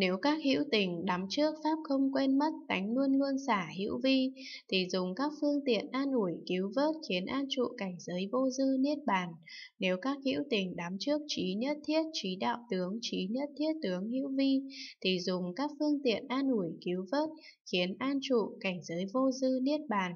Nếu các hữu tình đắm trước pháp không quên mất tánh luôn luôn xả hữu vi, thì dùng các phương tiện an ủi cứu vớt khiến an trụ cảnh giới vô dư niết bàn. Nếu các hữu tình đắm trước trí nhất thiết, trí đạo tướng, trí nhất thiết tướng hữu vi, thì dùng các phương tiện an ủi cứu vớt khiến an trụ cảnh giới vô dư niết bàn.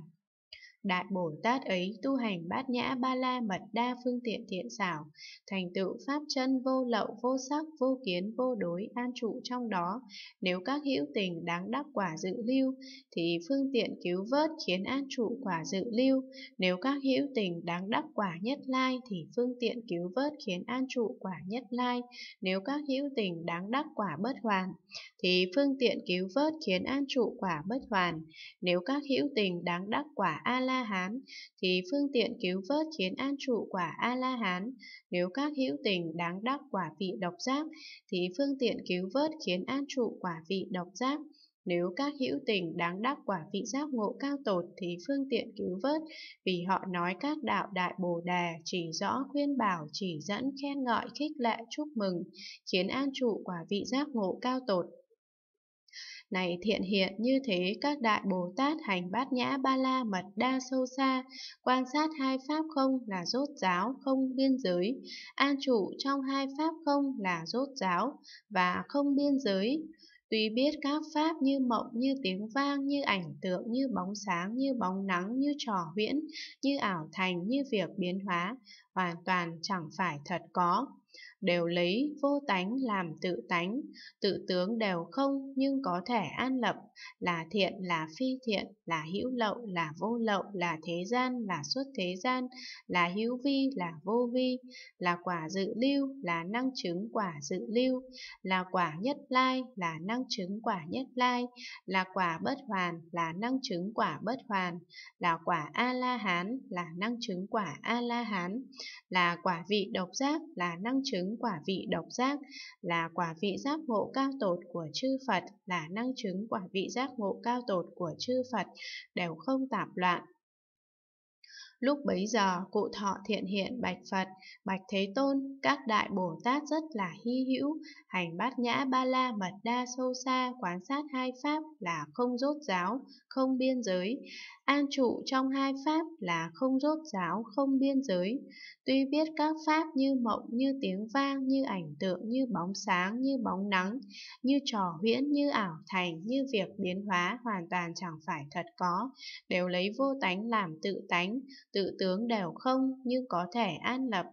Đại Bồ Tát ấy tu hành bát nhã ba la mật đa phương tiện thiện xảo, thành tựu pháp chân vô lậu vô sắc vô kiến vô đối an trụ trong đó. Nếu các hữu tình đáng đắc quả dự lưu, thì phương tiện cứu vớt khiến an trụ quả dự lưu. Nếu các hữu tình đáng đắc quả nhất lai, thì phương tiện cứu vớt khiến an trụ quả nhất lai. Nếu các hữu tình đáng đắc quả bất hoàn, thì phương tiện cứu vớt khiến an trụ quả bất hoàn. Nếu các hữu tình đáng đắc quả a la A-la-hán, thì phương tiện cứu vớt khiến an trụ quả A-la-hán. Nếu các hữu tình đáng đắc quả vị độc giác, thì phương tiện cứu vớt khiến an trụ quả vị độc giác. Nếu các hữu tình đáng đắc quả vị giác ngộ cao tột thì phương tiện cứu vớt, vì họ nói các đạo đại bồ đề chỉ rõ khuyên bảo, chỉ dẫn, khen ngợi, khích lệ, chúc mừng, khiến an trụ quả vị giác ngộ cao tột này thiện hiện như thế các đại Bồ Tát hành bát nhã ba la mật đa sâu xa, quan sát hai pháp không là rốt giáo không biên giới, an trụ trong hai pháp không là rốt giáo và không biên giới. Tuy biết các pháp như mộng, như tiếng vang, như ảnh tượng, như bóng sáng, như bóng nắng, như trò huyễn, như ảo thành, như việc biến hóa, hoàn toàn chẳng phải thật có đều lấy vô tánh làm tự tánh, tự tướng đều không nhưng có thể an lập, là thiện là phi thiện, là hữu lậu là vô lậu, là thế gian là xuất thế gian, là hữu vi là vô vi, là quả dự lưu, là năng chứng quả dự lưu, là quả nhất lai, là năng chứng quả nhất lai, là quả bất hoàn, là năng chứng quả bất hoàn, là quả A la hán, là năng chứng quả A la hán, là quả vị độc giác, là năng chứng quả vị độc giác là quả vị giác ngộ cao tột của chư Phật, là năng chứng quả vị giác ngộ cao tột của chư Phật, đều không tạp loạn, Lúc bấy giờ, cụ thọ thiện hiện bạch Phật, bạch Thế Tôn, các đại Bồ Tát rất là hy hữu, hành bát nhã ba la mật đa sâu xa, quán sát hai pháp là không rốt giáo, không biên giới, an trụ trong hai pháp là không rốt giáo, không biên giới. Tuy biết các pháp như mộng, như tiếng vang, như ảnh tượng, như bóng sáng, như bóng nắng, như trò huyễn, như ảo thành, như việc biến hóa hoàn toàn chẳng phải thật có, đều lấy vô tánh làm tự tánh, tự tướng đều không như có thể an lập,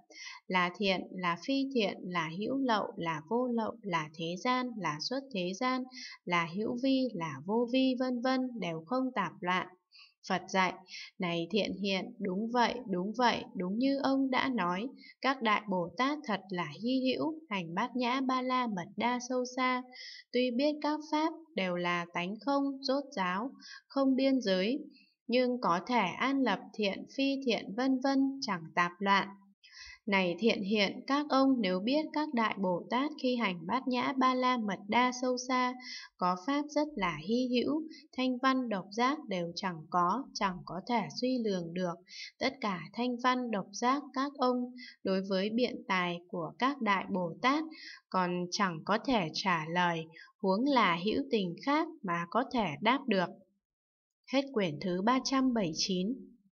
là thiện, là phi thiện, là hữu lậu, là vô lậu, là thế gian, là xuất thế gian, là hữu vi, là vô vi vân vân đều không tạp loạn. Phật dạy, này thiện hiện, đúng vậy, đúng vậy, đúng như ông đã nói, các đại Bồ Tát thật là hy hữu, hành bát nhã ba la mật đa sâu xa, tuy biết các pháp đều là tánh không, rốt giáo, không biên giới, nhưng có thể an lập thiện phi thiện vân vân chẳng tạp loạn. Này thiện hiện, các ông nếu biết các đại Bồ Tát khi hành bát nhã ba la mật đa sâu xa, có pháp rất là hy hữu, thanh văn độc giác đều chẳng có, chẳng có thể suy lường được. Tất cả thanh văn độc giác các ông đối với biện tài của các đại Bồ Tát còn chẳng có thể trả lời, huống là hữu tình khác mà có thể đáp được. Hết quyển thứ 379